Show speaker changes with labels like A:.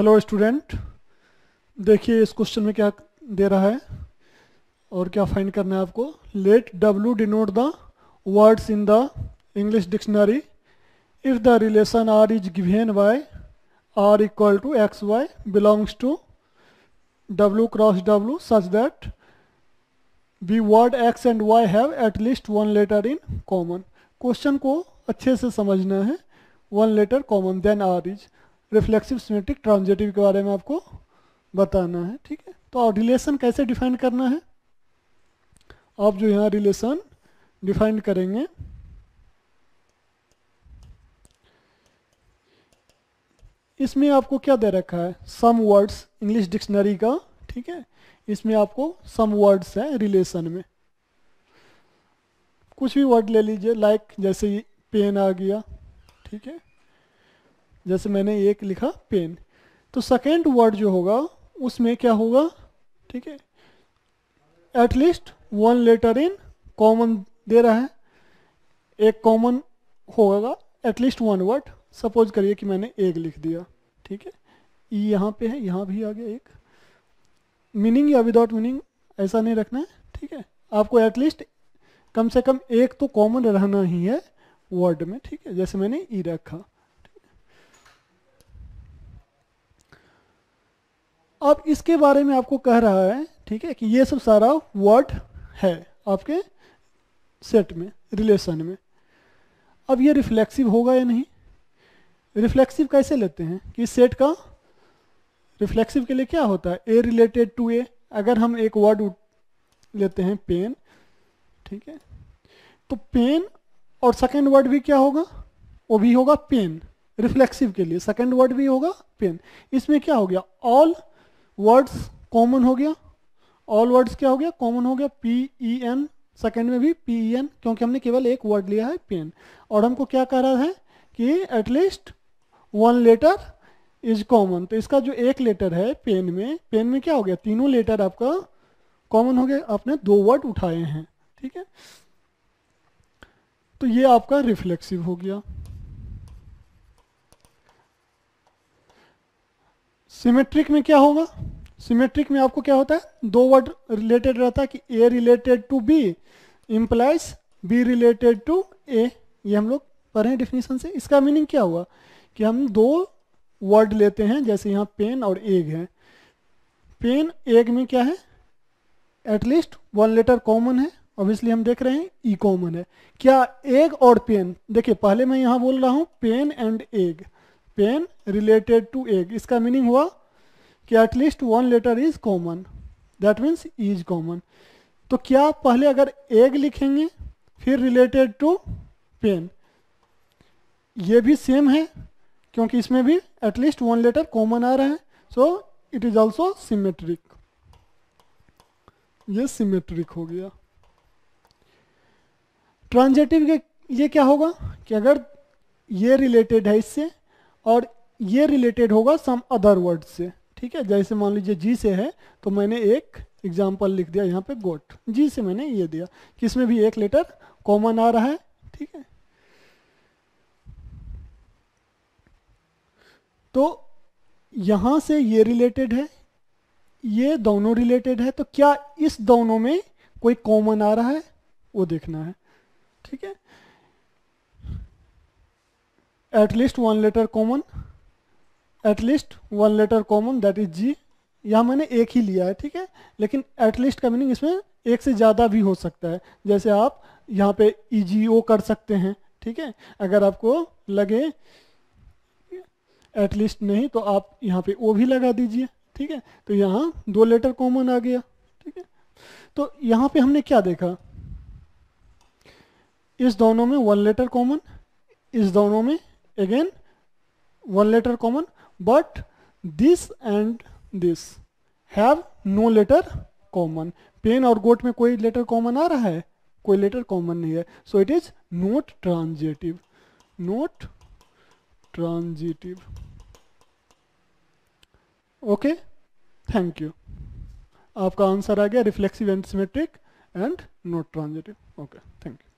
A: hello student देखिए इस question में क्या दे रहा है और क्या फाइंड करना है आपको let W denote the words in the English dictionary if the relation R is given by R equal to X Y belongs to W cross W such that be word X and Y have at least one letter in common question को अच्छे से समझना है one letter common then R is reflexive symmetric transitive के बारे में आपको बताना है ठीक है तो और रिलेशन कैसे डिफाइन करना है आप जो यहाँ रिलेशन डिफाइन करेंगे इसमें आपको क्या दे रखा है सम वर्ड्स इंग्लिश डिक्शनरी का ठीक है इसमें आपको सम वर्ड्स है रिलेशन में कुछ भी वर्ड ले लीजिए लाइक like, जैसे पेन आ गया ठीक है जैसे मैंने एक लिखा पेन तो सेकेंड वर्ड जो होगा उसमें क्या होगा ठीक है at least one letter in common दे रहा है एक कॉमन होगा एटलीस्ट वन वर्ड सपोज करिए कि मैंने एक लिख दिया ठीक है ई e यहाँ पे है यहाँ भी आ गया एक मीनिंग या विदाउट मीनिंग ऐसा नहीं रखना है ठीक है आपको एटलीस्ट कम से कम एक तो कॉमन रहना ही है वर्ड में ठीक है जैसे मैंने ई e रखा अब इसके बारे में आपको कह रहा है ठीक है कि ये सब सारा वर्ड है आपके सेट में रिलेशन में अब ये रिफ्लेक्सिव होगा या नहीं रिफ्लेक्सिव कैसे लेते हैं कि सेट का रिफ्लेक्सिव के लिए क्या होता है ए रिलेटेड टू ए अगर हम एक वर्ड लेते हैं पेन ठीक है तो पेन और सेकेंड वर्ड भी क्या होगा वो भी होगा पेन रिफ्लेक्सिव के लिए सेकेंड वर्ड भी होगा पेन इसमें क्या हो गया ऑल वर्ड्स कॉमन हो गया ऑल वर्ड्स क्या हो गया कॉमन हो गया पी ई एन सेकेंड में भी पी ई एन क्योंकि हमने केवल एक वर्ड लिया है पेन और हमको क्या कह रहा है कि at least one letter is common तो इसका जो एक लेटर है पेन में पेन में क्या हो गया तीनों लेटर आपका कॉमन हो गया आपने दो वर्ड उठाए हैं ठीक है तो ये आपका रिफ्लेक्सिव हो गया सिमेट्रिक में क्या होगा सिमेट्रिक में आपको क्या होता है दो वर्ड रिलेटेड रहता है कि A related to B implies B related to A ये हम लोग पढ़े डिफिनीशन से इसका मीनिंग क्या हुआ कि हम दो वर्ड लेते हैं जैसे यहाँ पेन और एग है पेन एग में क्या है एटलीस्ट वन लेटर कॉमन है ऑब्वियसली हम देख रहे हैं ई e कॉमन है क्या एग और पेन देखिए पहले मैं यहाँ बोल रहा हूँ pen and egg pen related to egg इसका मीनिंग हुआ कि at least one letter is common that means is common तो क्या पहले अगर एग लिखेंगे फिर रिलेटेड टू पेन ये भी सेम है क्योंकि इसमें भी एटलीस्ट वन लेटर कॉमन आ रहे हैं so it is also symmetric ये सिमेट्रिक हो गया ट्रांजेटिव के ये क्या होगा कि अगर ये रिलेटेड है इससे और ये रिलेटेड होगा सम अदर वर्ड से ठीक है जैसे मान लीजिए जी से है तो मैंने एक एग्जाम्पल लिख दिया यहाँ पे गोट जी से मैंने ये दिया कि इसमें भी एक लेटर कॉमन आ रहा है ठीक है तो यहां से ये रिलेटेड है ये दोनों रिलेटेड है तो क्या इस दोनों में कोई कॉमन आ रहा है वो देखना है ठीक है at least one letter common at least one letter common that is जी यहाँ मैंने एक ही लिया है ठीक है लेकिन एटलीस्ट का मीनिंग इसमें एक से ज़्यादा भी हो सकता है जैसे आप यहाँ पे ई जी ओ कर सकते हैं ठीक है अगर आपको लगे लीस्ट नहीं तो आप यहाँ पे ओ भी लगा दीजिए ठीक है तो यहाँ दो लेटर कॉमन आ गया ठीक है तो यहाँ पे हमने क्या देखा इस दोनों में वन लेटर कॉमन इस दोनों में again one letter common but this and this have no letter common pen और गोट में कोई लेटर कॉमन आ रहा है कोई लेटर कॉमन नहीं है so it is not transitive not transitive okay thank you आपका आंसर आ गया reflexive and symmetric and not transitive okay thank you